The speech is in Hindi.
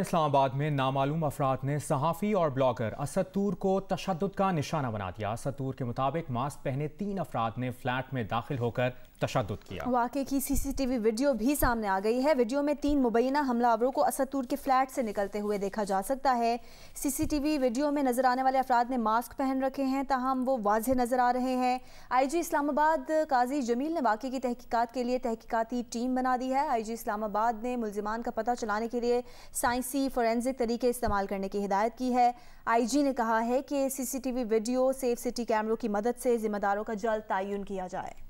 इस्लामाबाद में नामालूम अफराद ने सहाफ़ी और ब्लॉगर असदूर को तशद का निशाना बना दिया असदूर के मुताबिक मास्क पहने तीन अफराद ने फ्लैट में दाखिल होकर तशद किया वाकई की सीसीटीवी वीडियो भी सामने आ गई है वीडियो में तीन मुबैना हमलावरों को असदूर के फ्लैट से निकलते हुए देखा जा सकता है सीसीटीवी वीडियो में नजर आने वाले अफराद ने मास्क पहन रखे हैं तहम वो वाजह नजर आ रहे हैं आई जी इस्लामाबाद काजी जमील ने वाकई की तहकीकत के लिए तहकीकती टीम बना दी है आई जी इस्लामाबाद ने मुलजमान का पता चलाने के लिए साइंस आईसी फोरेंसिक तरीके इस्तेमाल करने की हिदायत की है आईजी ने कहा है कि सीसीटीवी वीडियो सेफ सिटी कैमरों की मदद से जिम्मेदारों का जल्द तयन किया जाए